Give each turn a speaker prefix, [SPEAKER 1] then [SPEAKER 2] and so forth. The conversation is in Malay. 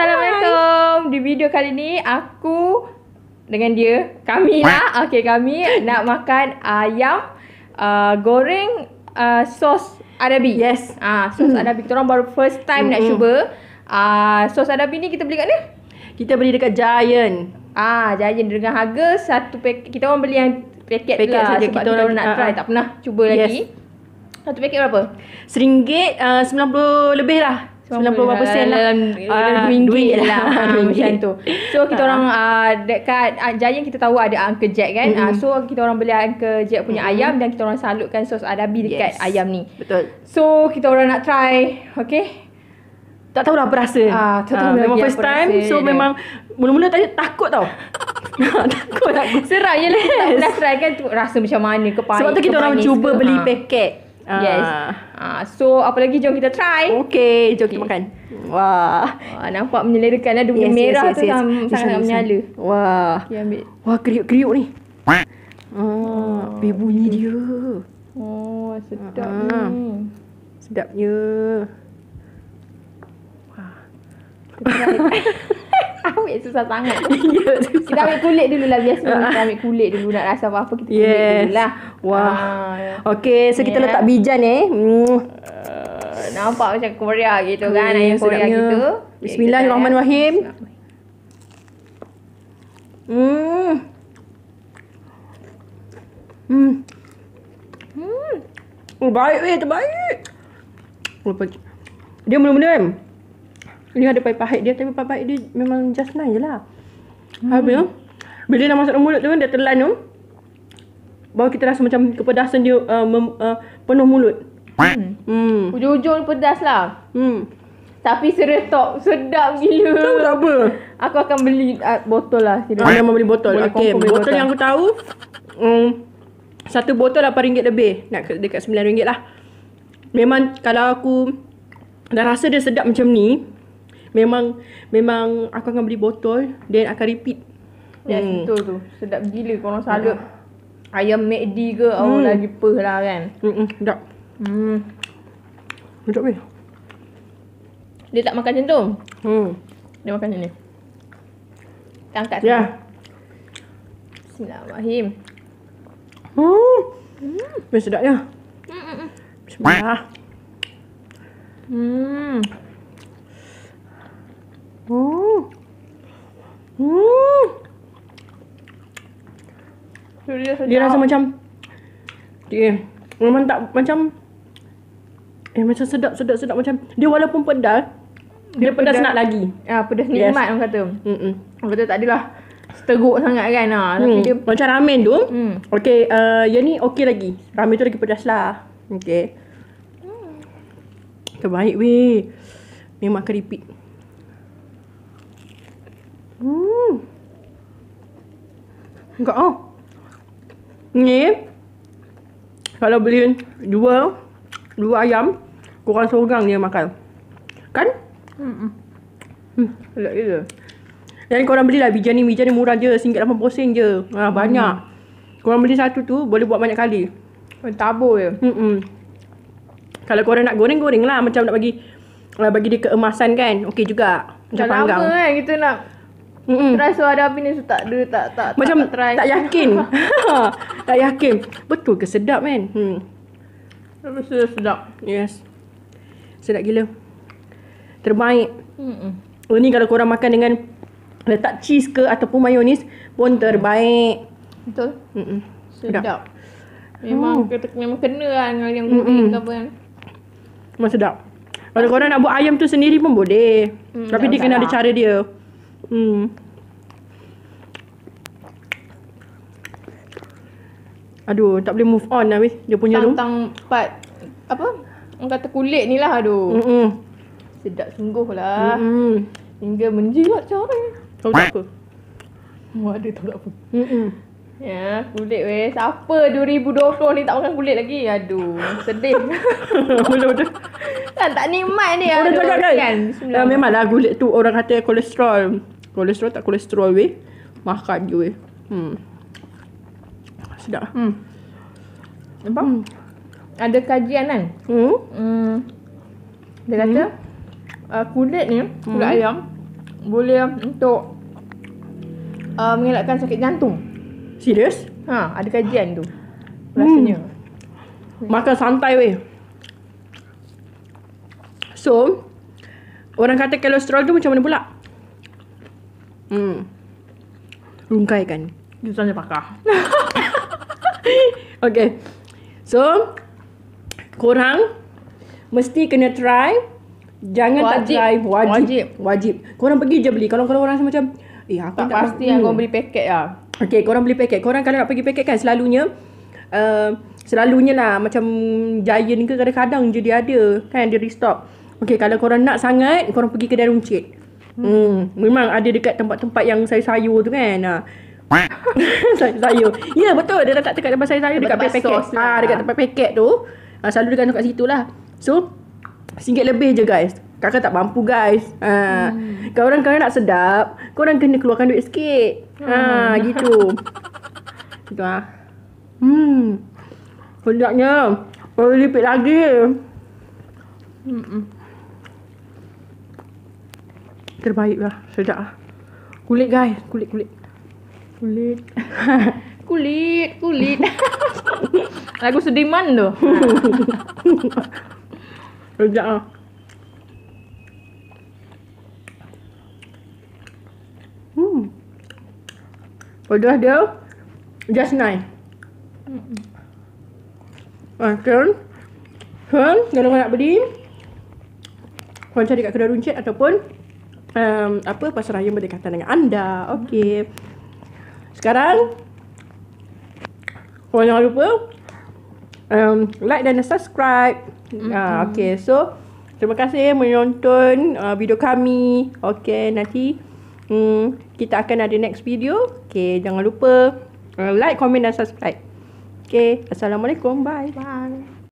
[SPEAKER 1] Assalamualaikum. Hai. Di video kali ni aku dengan dia, kami lah. Okey, kami nak makan ayam uh, goreng uh, sos Arabi. Yes. Ah, sos mm. Arabi. Kita orang baru first time mm-hmm. nak hmm, hmm. cuba. Ah, uh, sos Arabi ni kita beli kat mana? Kita beli dekat Giant. Ah, Giant dengan harga satu pek Kita orang beli yang paket, paket lah. Sebab kita orang nak uh, try, ah. tak pernah cuba yes. lagi. Satu paket berapa? RM1.90 uh, lebih lah. 90 berapa sen lah Dalam ah, RM2 lah, lah. Ah, Macam tu So kita ha. orang uh, Dekat uh, Giant kita tahu Ada Uncle Jack kan mm-hmm. uh, So kita orang beli Uncle Jack punya mm-hmm. ayam Dan kita orang salutkan Sos adabi dekat yes. ayam ni Betul So kita orang nak try Okay Tak tahu lah apa rasa uh, uh, Memang first time So dia. memang Mula-mula tanya takut tau Takut takut Seram je lah Kita tak pernah try kan Rasa macam mana Kepala Sebab tu kita orang cuba Beli paket Ah. Yes. Ah, so apa lagi jom kita try. Okey, jom kita makan. Wah. Wah nampak menyelerakan lah dunia yes, merah yes, yes, tu yes, sangat, yes, sangat yes, menyala. Yes. Wah. Okay, ambil. Wah kriuk-kriuk ni. Ah,
[SPEAKER 2] oh, bunyi dia. Oh, sedap ah. ni. Sedapnya. Wah.
[SPEAKER 1] ambil susah sangat. Ya, kita ambil kulit dulu lah biasa. Ah. Kita ambil kulit dulu nak rasa apa-apa kita kulit yes. dulu lah. Wah. Ah, ya. Okey, so yeah. kita ya. letak bijan eh. Mm. Uh, nampak macam Korea gitu okay, kan, ayam Korea gitu. Bismillahirrahmanirrahim. Hmm. Hmm. Hmm.
[SPEAKER 2] Oh, baik weh, terbaik. Dia mula-mula kan. Ini ada pahit-pahit dia tapi pahit-pahit dia memang just nice je lah. Hmm. Habis Bila dia dah masuk dalam mulut tu dia telan tu. Bau kita rasa macam kepedasan dia uh, mem, uh,
[SPEAKER 1] penuh mulut. Hmm. Ujung-ujung hmm. pedas lah. Hmm. Tapi seretok sedap gila. Tahu tak apa? Aku akan beli uh, botol lah. Aku nak beli botol. Boleh okay. Botol, botol yang aku tahu. Um, satu botol RM8 lebih. Nak
[SPEAKER 2] dekat RM9 lah. Memang kalau aku dah rasa dia sedap macam ni. Memang memang aku akan beli botol. Then akan repeat. Ya, yes, hmm. betul
[SPEAKER 1] tu. Sedap gila. Korang salut. Hmm ayam McD ke oh, hmm. awak lagi perh lah kan. Hmm, sedap. Hmm. Sedap ni. Dia tak makan macam tu. Hmm. Dia makan macam ni. Kita angkat. Ya. Bismillahirrahmanirrahim. Hmm. Hmm. sedapnya. Hmm. Bismillah. Hmm.
[SPEAKER 2] Hmm. Hmm dia rasa macam dia memang tak macam eh macam sedap sedap sedap macam dia walaupun pedas dia, dia pedas, pedas nak lagi. Ah ya, pedas nikmat orang kata. Hmm. Betul tak adalah teruk sangat kan ha hmm. tapi dia macam ramen tu. Hmm. Okey uh, yang ni okay lagi. Ramen tu lagi pedas lah. Okay, Hmm. Terbaik weh. Memang keripik. Hmm. Enggak Oh. Ni kalau beli dua dua ayam kurang seorang dia makan. Kan? Hmm. Hmm, gila. Dan kau orang lah bijan ni, bijan ni murah je, RM1.80 je. Ha, banyak. Hmm. Kau beli satu tu boleh buat banyak kali. Oh, tabur je. Hmm. hmm. Kalau kau nak goreng goreng lah macam nak bagi ah, bagi dia keemasan kan. Okey juga. Macam Dah panggang. lama kan
[SPEAKER 1] kita nak Mm-mm. Try suara api ni tak ada tak tak Macam
[SPEAKER 2] tak, tak, try. tak yakin. tak yakin. Betul ke sedap kan? Hmm. Tapi sudah sedap. Yes. Sedap gila. Terbaik. Hmm. Ini oh, kalau orang makan dengan letak cheese ke ataupun mayonis pun terbaik. Betul. Hmm. Sedap. sedap.
[SPEAKER 1] Memang kita oh. memang kena lah dengan yang kuning ke apa kan.
[SPEAKER 2] Memang sedap. Kalau korang nak buat ayam tu sendiri pun boleh. Hmm, Tapi dia kena lah. ada cara dia. Hmm. Aduh, tak boleh move on lah weh. Dia punya Tentang tu. Tentang
[SPEAKER 1] part, apa? kata kulit ni lah, aduh. Mm -mm. Sedap sungguh lah. Mm -mm. Hingga menjilat cara. Tahu tak apa? Oh, ada tahu tak apa. Mm -mm. Ya, kulit weh. Siapa 2020 ni tak makan kulit lagi? Aduh, sedih. Mula-mula. kan tak nikmat ni. Orang cakap kan? kan? Ya, memanglah
[SPEAKER 2] kulit tu orang kata kolesterol. Kolesterol tak kolesterol weh. Makan je weh.
[SPEAKER 1] Hmm sedap lah. Hmm. Nampak? Hmm. Ada kajian kan? Hmm. hmm. Dia kata hmm. Uh, kulit ni, kulit hmm. ayam boleh untuk uh, mengelakkan sakit jantung. Serius? Ha, ada kajian tu. Hmm. Rasanya. Hmm. Makan
[SPEAKER 2] santai weh. So, orang kata kolesterol tu macam mana pula? Hmm. Rungkai kan? Itu tanya pakar. Okay. So, korang mesti kena try. Jangan wajib. tak try. Wajib. wajib. Wajib. Korang pergi je beli. Kalau korang rasa macam, eh aku tak, tak pasti yang korang beli paket lah. Okay, korang beli paket. Korang kalau nak pergi paket kan selalunya, uh, selalunya lah macam giant ke kadang-kadang je dia ada. Kan, dia restock. Okay, kalau korang nak sangat, korang pergi kedai runcit. Hmm. hmm. Memang ada dekat tempat-tempat yang sayur-sayur tu kan. Uh. Saya sayur. Ya yeah, betul dia letak dekat tempat sayur sayur dekat tempat paket. Ah lah. dekat ah. tempat paket tu. Ha, selalu dia gantung kat situ lah. So singgit lebih je guys. Kakak tak mampu guys. Ha. Hmm. Kau orang kau nak sedap, kau orang kena keluarkan duit sikit. Ha hmm. gitu. gitu ah. Hmm. Sedapnya. Oh lipit lagi. Hmm. Terbaik Sedap lah. Kulit guys. Kulit-kulit. kulit
[SPEAKER 1] kulit kulit lagu sediman tu kerja ah
[SPEAKER 2] hmm udah dia just nine Makan Kan, kalau nak beli Korang cari kat kedai runcit ataupun um, Apa, pasaran yang berdekatan dengan anda Okay sekarang Korang jangan lupa um, Like dan subscribe mm-hmm. uh, Okay so Terima kasih menonton uh, video kami Okay nanti um, Kita akan ada next video Okay jangan
[SPEAKER 1] lupa uh, Like, comment dan subscribe Okay Assalamualaikum Bye Bye